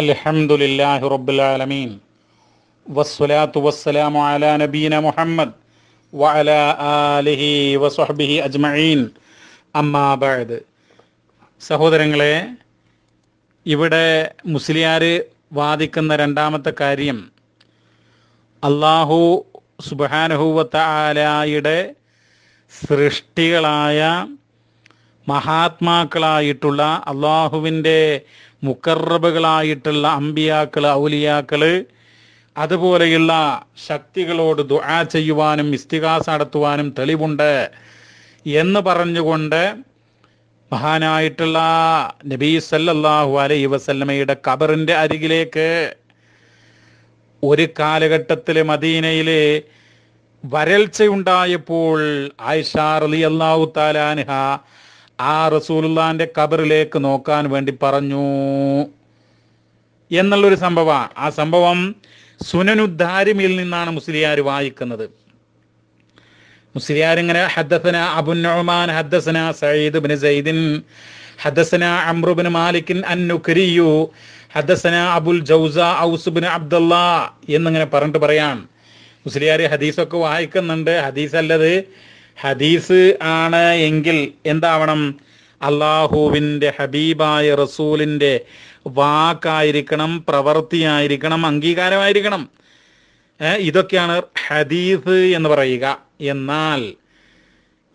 അൽഹംദുലില്ലാഹി لله ആലമീൻ വസ്സലാത്തു വസ്സലാമു അലാ على മുഹമ്മദ് محمد ആലിഹി آله അജ്മഈൻ അമ്മാ أما സഹോദരങ്ങളെ ഇവിടെ മുസ്ലിയാർ വാദിക്കുന്ന രണ്ടാമത്തെ കാര്യം അള്ളാഹു സുബാനഹുവത്ത ആലായുടെ സൃഷ്ടികളായ മഹാത്മാക്കളായിട്ടുള്ള അള്ളാഹുവിൻ്റെ മുക്കറബുകളായിട്ടുള്ള അമ്പിയാക്കൾ ഔലിയാക്കൾ അതുപോലെയുള്ള ശക്തികളോട് ദുആ ചെയ്യുവാനും ഇസ്തികാസ നടത്തുവാനും തെളിവുണ്ട് എന്ന് പറഞ്ഞുകൊണ്ട് മഹാനായിട്ടുള്ള നബി സല്ലല്ലാഹു അലൈഹി വസല്ലമയുടെ ഖബറിൻ്റെ അരികിലേക്ക് ഒരു കാലഘട്ടത്തിൽ മദീനയിലെ വരൾച്ചയുണ്ടായപ്പോൾ ആയിഷ റളിയല്ലാഹു താലാൻഹ ആ റസൂലുള്ളാന്റെ കബറിലേക്ക് നോക്കാൻ വേണ്ടി പറഞ്ഞു എന്നുള്ളൊരു സംഭവമാണ് ആ സംഭവം സുനനുദ്ധാരിമിൽ നിന്നാണ് മുസ്ലിയാർ വായിക്കുന്നത് മുസ്ലിയാർ ഇങ്ങനെ ഹദ്ദസന അബുൻ നൊമാൻ ഹദ്ദസന സയ്യിദ് ബിൻ സയ്യിദിൻ ഹദ്ദസന അമ്രുബിൻ മാലിക്കിൻ അന്നുക്രിയു ഹദ്ദസന അബുൽ ജൗസ ഔസുബിൻ അബ്ദുള്ള എന്നിങ്ങനെ പറഞ്ഞിട്ട് പറയാം മുസ്ലിയാർ ഹദീസൊക്കെ വായിക്കുന്നുണ്ട് ഹദീസ് അല്ലത് ഹദീസ് ആണ് എങ്കിൽ എന്താവണം അള്ളാഹുവിൻ്റെ ഹബീബായ റസൂലിൻ്റെ വാക്കായിരിക്കണം പ്രവൃത്തിയായിരിക്കണം അംഗീകാരമായിരിക്കണം ഇതൊക്കെയാണ് ഹദീസ് എന്ന് പറയുക എന്നാൽ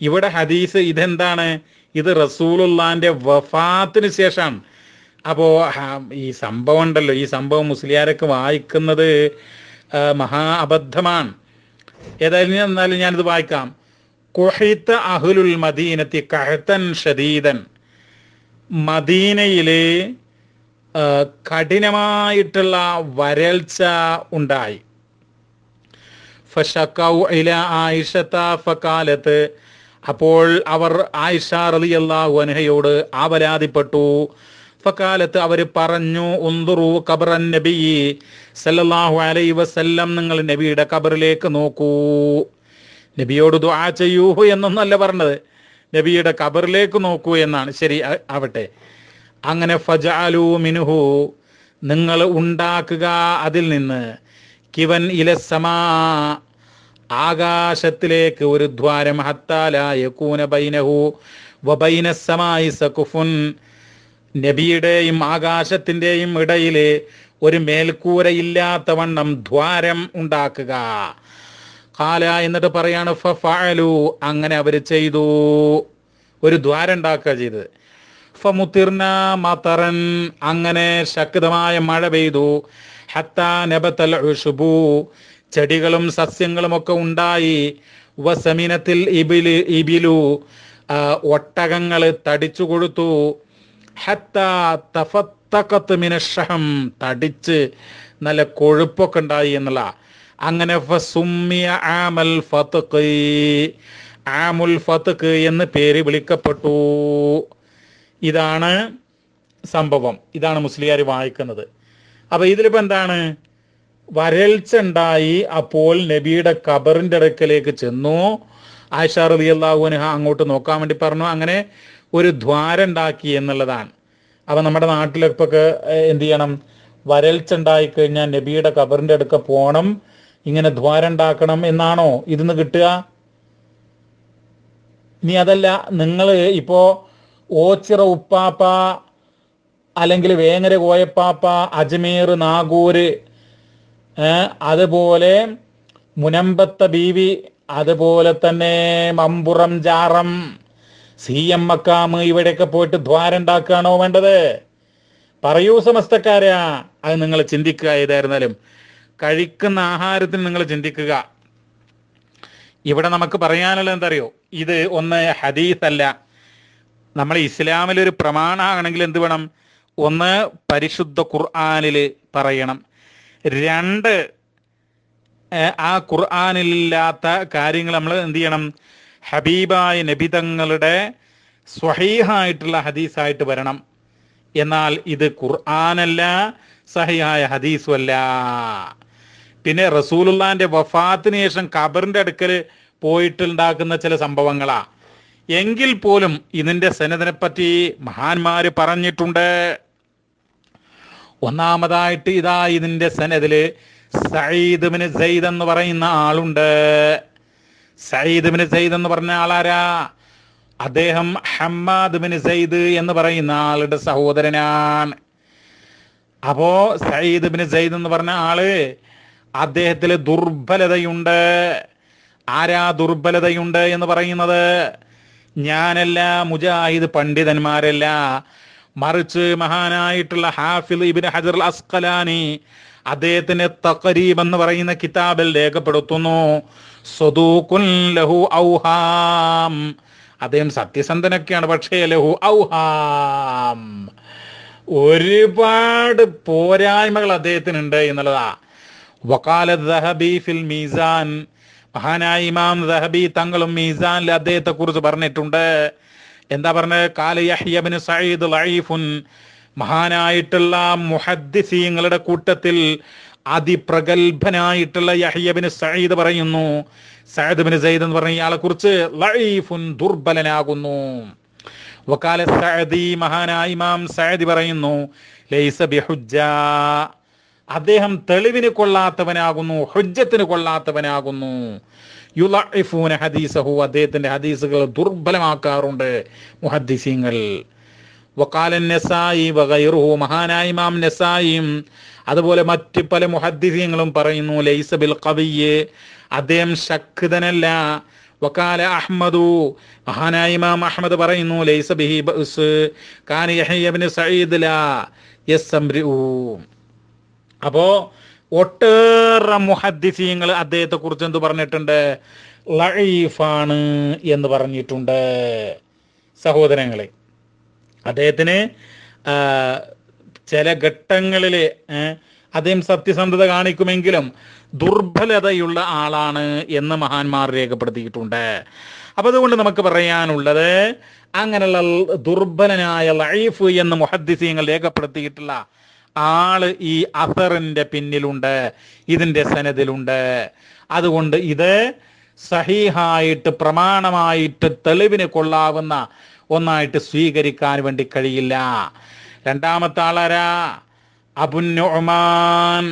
ഇവിടെ ഹദീസ് ഇതെന്താണ് ഇത് റസൂലുള്ളാന്റെ വഫാത്തിന് ശേഷം അപ്പോൾ ഈ സംഭവം ഉണ്ടല്ലോ ഈ സംഭവം മുസ്ലിയാരൊക്കെ വായിക്കുന്നത് മഹാ അബദ്ധമാണ് ഏതായാലും എന്നാലും ഞാനിത് വായിക്കാം കുഹിത്ത് അഹുലുൽ മദീനത്തി കഹത്തൻ ഷദീദൻ മദീനയിലെ കഠിനമായിട്ടുള്ള വരൾച്ച ഉണ്ടായി ഫഷക്കൗ ആയിഷത്ത ഫക്കാലത്ത് അപ്പോൾ അവർ ആയിഷ റലി അള്ളാഹുഅനഹയോട് ആവലാതിപ്പെട്ടു ഫക്കാലത്ത് അവർ പറഞ്ഞു ഉന്തുറു ഖബറൻ നബി സല്ലല്ലാഹു അലൈഹി വസല്ലം നിങ്ങൾ നബിയുടെ ഖബറിലേക്ക് നോക്കൂ നബിയോട് ദുആ ചെയ്യൂഹു എന്നൊന്നല്ല പറഞ്ഞത് നബിയുടെ കബറിലേക്ക് നോക്കൂ എന്നാണ് ശരി ആവട്ടെ അങ്ങനെ ഫജാലു മിനുഹു നിങ്ങൾ ഉണ്ടാക്കുക അതിൽ നിന്ന് കിവൻ ഇലസമാ ആകാശത്തിലേക്ക് ഒരു ദ്വാരം ഹത്താലായ ബൈനഹു വബൈനസമായി സഖുഫുൻ നബിയുടെയും ആകാശത്തിൻ്റെയും ഇടയിൽ ഒരു മേൽക്കൂരയില്ലാത്ത വണ്ണം ദ്വാരം ഉണ്ടാക്കുക കാല എന്നിട്ട് പറയാണ് ഫലു അങ്ങനെ അവർ ചെയ്തു ഒരു ദ്വാരം ഉണ്ടാക്കുക ചെയ്തത് ഫമുത്തിർന മതറൻ അങ്ങനെ ശക്തമായ മഴ പെയ്തു ഹത്ത നബത്തൽ ഉഷുബു ചെടികളും സസ്യങ്ങളും ഒക്കെ ഉണ്ടായി വസമിനത്തിൽ ഇബിലു ഇബിലു ഒട്ടകങ്ങൾ തടിച്ചു കൊടുത്തു ഹത്ത തഫത്തക്കത്ത് മിനഷഹം തടിച്ച് നല്ല കൊഴുപ്പൊക്കെ ഉണ്ടായി എന്നുള്ള അങ്ങനെ ആമുൽ ഫത്ഖ് എന്ന് പേര് വിളിക്കപ്പെട്ടു ഇതാണ് സംഭവം ഇതാണ് മുസ്ലിയാർ വായിക്കുന്നത് അപ്പോൾ ഇതിലിപ്പോൾ എന്താണ് വരൾച്ച ഉണ്ടായി അപ്പോൾ നബിയുടെ കബറിന്റെ അടുക്കലേക്ക് ചെന്നു ആയിഷ റതി അള്ളാഹുവിന് അങ്ങോട്ട് നോക്കാൻ വേണ്ടി പറഞ്ഞു അങ്ങനെ ഒരു ദ്വാരണ്ടാക്കി ഉണ്ടാക്കി എന്നുള്ളതാണ് അപ്പൊ നമ്മുടെ നാട്ടിലൊക്കെ എന്ത് ചെയ്യണം വരൾച്ച ഉണ്ടായി കഴിഞ്ഞാൽ നബിയുടെ കബറിന്റെ അടുക്ക പോകണം ഇങ്ങനെ ദ്വാരണ്ടാക്കണം എന്നാണോ ഇതിന്ന് കിട്ടുക ഇനി അതല്ല നിങ്ങൾ ഇപ്പോ ഓച്ചിറ ഉപ്പാപ്പ അല്ലെങ്കിൽ വേങ്ങര കോയപ്പാപ്പ അജ്മീർ നാഗൂര് അതുപോലെ മുനമ്പത്ത ബീവി അതുപോലെ തന്നെ മമ്പുറം ജാറം സി എം മക്കാമ് ഇവിടെയൊക്കെ പോയിട്ട് ദ്വാരണ്ടാക്കുകയാണോ വേണ്ടത് പറയൂ സമസ്തക്കാരാ അത് നിങ്ങൾ ചിന്തിക്കുക ഏതായിരുന്നാലും കഴിക്കുന്ന ആഹാരത്തിൽ നിങ്ങൾ ചിന്തിക്കുക ഇവിടെ നമുക്ക് പറയാനുള്ളത് എന്തറിയോ ഇത് ഒന്ന് ഹദീസ് അല്ല നമ്മൾ ഇസ്ലാമിൽ ഒരു പ്രമാണമാണെങ്കിൽ എന്ത് വേണം ഒന്ന് പരിശുദ്ധ ഖുർആാനിൽ പറയണം രണ്ട് ആ ഖുർആാനിലില്ലാത്ത കാര്യങ്ങൾ നമ്മൾ എന്ത് ചെയ്യണം ഹബീബായ നബിതങ്ങളുടെ സ്വഹീഹായിട്ടുള്ള ഹദീസായിട്ട് വരണം എന്നാൽ ഇത് ഖുർആാനല്ല സഹിയായ ഹദീസുമല്ല പിന്നെ റസൂലുള്ളാന്റെ വഫാത്തിന് ശേഷം ഖബറിന്റെ അടുക്കൽ പോയിട്ടുണ്ടാക്കുന്ന ചില സംഭവങ്ങളാ എങ്കിൽ പോലും ഇതിന്റെ പറ്റി മഹാന്മാര് പറഞ്ഞിട്ടുണ്ട് ഒന്നാമതായിട്ട് ഇതാ ഇതിന്റെ സനതില് സയ്യിദ് ബിൻ സയ്യിദ് എന്ന് പറയുന്ന ആളുണ്ട് സയ്യിദ് ബിൻ സയ്യിദ് എന്ന് പറഞ്ഞ ആളാരാ അദ്ദേഹം ഹമ്മാദ് ബിൻ സയ്യിദ് എന്ന് പറയുന്ന ആളുടെ സഹോദരനാണ് അപ്പോ സയ്യിദ് ബിൻ സയ്യിദ് എന്ന് പറഞ്ഞ ആള് അദ്ദേഹത്തിൽ ദുർബലതയുണ്ട് ആരാ ദുർബലതയുണ്ട് എന്ന് പറയുന്നത് ഞാനല്ല മുജാഹിദ് പണ്ഡിതന്മാരല്ല മറിച്ച് മഹാനായിട്ടുള്ള ഹാഫിൽ ഇബിൻ ഹജർ അസ്കലാനി അദ്ദേഹത്തിന്റെ തക്കരീബ് എന്ന് പറയുന്ന കിതാബിൽ രേഖപ്പെടുത്തുന്നു ലഹു ഔഹാം അദ്ദേഹം സത്യസന്ധനൊക്കെയാണ് പക്ഷേ ലഹു ഔഹാം ഒരുപാട് പോരായ്മകൾ അദ്ദേഹത്തിനുണ്ട് എന്നുള്ളതാ മഹാനായ ഇമാം ദഹബി തങ്ങളും മീസാനിൽ അദ്ദേഹത്തെ കുറിച്ച് പറഞ്ഞിട്ടുണ്ട് എന്താ പറഞ്ഞത് കാല സയ്യിദ് ലൈഫുൻ മഹാനായിട്ടുള്ള മുഹദ്ദിസീങ്ങളുടെ കൂട്ടത്തിൽ അതിപ്രഗത്ഭനായിട്ടുള്ള യഹ്യബിൻ സയ്യിദ് പറയുന്നു സയ്യിദ്ബിന് സയ്യിദ് എന്ന് പറഞ്ഞ ഇയാളെ കുറിച്ച് ലൈഫുൻ ദുർബലനാകുന്നു വക്കാല സഅദി മഹാനായി ഇമാം സഅദി പറയുന്നു ലൈസ ബിഹുജ്ജ അദ്ദേഹം തെളിവിന് കൊള്ളാത്തവനാകുന്നു ഹൃജ്ജത്തിന് കൊള്ളാത്തവനാകുന്നു യുലഫൂന ഹദീസഹു അദ്ദേഹത്തിന്റെ ഹദീസുകൾ ദുർബലമാക്കാറുണ്ട് മുഹദ്ദിസീങ്ങൾ വക്കാലൻ നെസായി വകൈറുഹു മഹാനായി മാം നെസായിയും അതുപോലെ മറ്റ് പല മുഹദ്ദിസീങ്ങളും പറയുന്നു ലൈസബിൽ കവിയെ അദ്ദേഹം ശക്തനല്ല വക്കാല അഹ്മദു മഹാനായി ഇമാം അഹമ്മദ് പറയുന്നു ലൈസ ബിഹി ബസ് കാൻ ഇബ്നു സയ്യിദ് ലാ യസ്സംരിഊ അപ്പോൾ ഒട്ടേറെ മുഹദ്ദിസീങ്ങൾ കുറിച്ച് എന്ത് പറഞ്ഞിട്ടുണ്ട് ലഴീഫാണ് എന്ന് പറഞ്ഞിട്ടുണ്ട് സഹോദരങ്ങളെ അദ്ദേഹത്തിന് ചില ഘട്ടങ്ങളിൽ അദ്ദേഹം സത്യസന്ധത കാണിക്കുമെങ്കിലും ദുർബലതയുള്ള ആളാണ് എന്ന് മഹാന്മാർ രേഖപ്പെടുത്തിയിട്ടുണ്ട് അപ്പൊ അതുകൊണ്ട് നമുക്ക് പറയാനുള്ളത് അങ്ങനെയുള്ള ദുർബലനായ ലൈഫ് എന്ന് മുഹദ്ദിസീങ്ങൾ രേഖപ്പെടുത്തിയിട്ടുള്ള ആള് ഈ അസറിന്റെ പിന്നിലുണ്ട് ഇതിന്റെ സനതിലുണ്ട് അതുകൊണ്ട് ഇത് സഹീഹായിട്ട് പ്രമാണമായിട്ട് തെളിവിന് കൊള്ളാവുന്ന ഒന്നായിട്ട് സ്വീകരിക്കാൻ വേണ്ടി കഴിയില്ല രണ്ടാമത്തെ ആളാരാ അബുന്നുമാൻ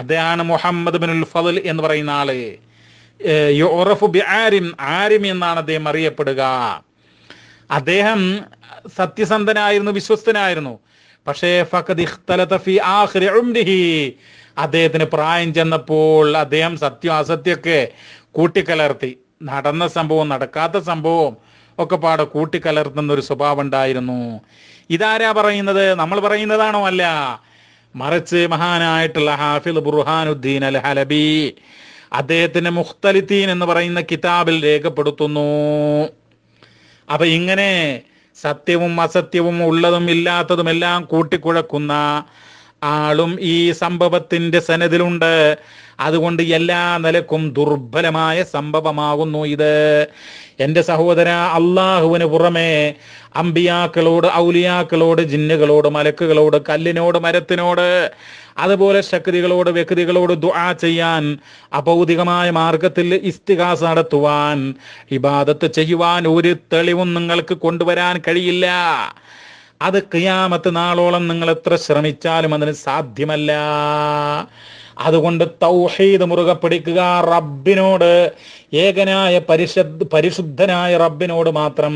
അദ്ദേഹമാണ് മുഹമ്മദ് ബിൻ ഫദൽ എന്ന് പറയുന്ന ആള് ആരിം ആരിം എന്നാണ് അദ്ദേഹം അറിയപ്പെടുക അദ്ദേഹം സത്യസന്ധനായിരുന്നു വിശ്വസ്തനായിരുന്നു പക്ഷേ അദ്ദേഹത്തിന് പ്രായം ചെന്നപ്പോൾ അദ്ദേഹം സത്യം അസത്യമൊക്കെ കൂട്ടിക്കലർത്തി നടന്ന സംഭവം നടക്കാത്ത സംഭവം ഒക്കെ പാടെ കൂട്ടിക്കലർത്തുന്ന ഒരു സ്വഭാവം ഉണ്ടായിരുന്നു ഇതാരാ പറയുന്നത് നമ്മൾ പറയുന്നതാണോ അല്ല മറിച്ച് മഹാനായിട്ടുള്ള ഹാഫിൽ ബുർഹാനുദ്ദീൻ അൽ ഹലബി അദ്ദേഹത്തിന് മുഖ്തലിത്തീൻ എന്ന് പറയുന്ന കിതാബിൽ രേഖപ്പെടുത്തുന്നു അപ്പൊ ഇങ്ങനെ സത്യവും അസത്യവും ഉള്ളതും ഇല്ലാത്തതുമെല്ലാം കൂട്ടിക്കുഴക്കുന്ന ആളും ഈ സംഭവത്തിന്റെ സനതിലുണ്ട് അതുകൊണ്ട് എല്ലാ നിലക്കും ദുർബലമായ സംഭവമാകുന്നു ഇത് എൻ്റെ സഹോദര അള്ളാഹുവിന് പുറമേ അമ്പിയാക്കളോട് ഔലിയാക്കളോട് ജിന്നുകളോട് മലക്കുകളോട് കല്ലിനോട് മരത്തിനോട് അതുപോലെ ശക്തികളോട് വ്യക്തികളോട് ദുആ ചെയ്യാൻ അഭൗതികമായ മാർഗത്തിൽ ഇസ്തികാസ് നടത്തുവാൻ ഇബാദത്ത് ചെയ്യുവാൻ ഒരു തെളിവും നിങ്ങൾക്ക് കൊണ്ടുവരാൻ കഴിയില്ല അത് ക്രിയാമത്ത് നാളോളം നിങ്ങൾ എത്ര ശ്രമിച്ചാലും അതിന് സാധ്യമല്ല അതുകൊണ്ട് തൗഹീദ് മുറുകെ പിടിക്കുക റബ്ബിനോട് ഏകനായ പരിശുദ്ധനായ റബ്ബിനോട് മാത്രം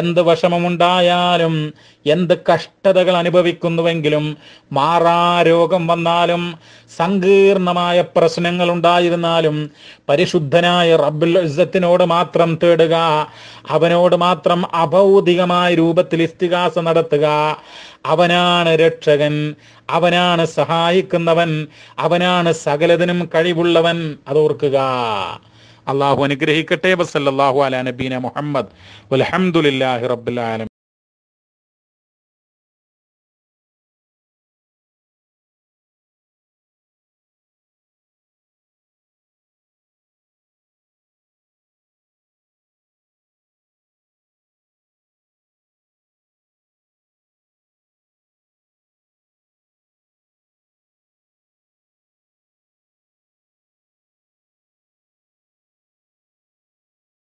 എന്ത് വിഷമമുണ്ടായാലും എന്ത് കഷ്ടതകൾ അനുഭവിക്കുന്നുവെങ്കിലും മാറാ രോഗം വന്നാലും സങ്കീർണമായ പ്രശ്നങ്ങൾ ഉണ്ടായിരുന്നാലും പരിശുദ്ധനായ റബ്ബുൽ ഇസ്സത്തിനോട് മാത്രം തേടുക അവനോട് മാത്രം അഭൗതികമായ രൂപത്തിൽ ഇസ്തികാസ നടത്തുക അവനാണ് രക്ഷകൻ അവനാണ് സഹായിക്കുന്നവൻ അവനാണ് സകലതിനും കഴിവുള്ളവൻ അതോർക്കുക അള്ളാഹു അനുഗ്രഹിക്കട്ടെ ബസല്ലാഹു അല നബീന മുഹമ്മദ് അലഹമുല്ലാഹി റബ്ബുലാലം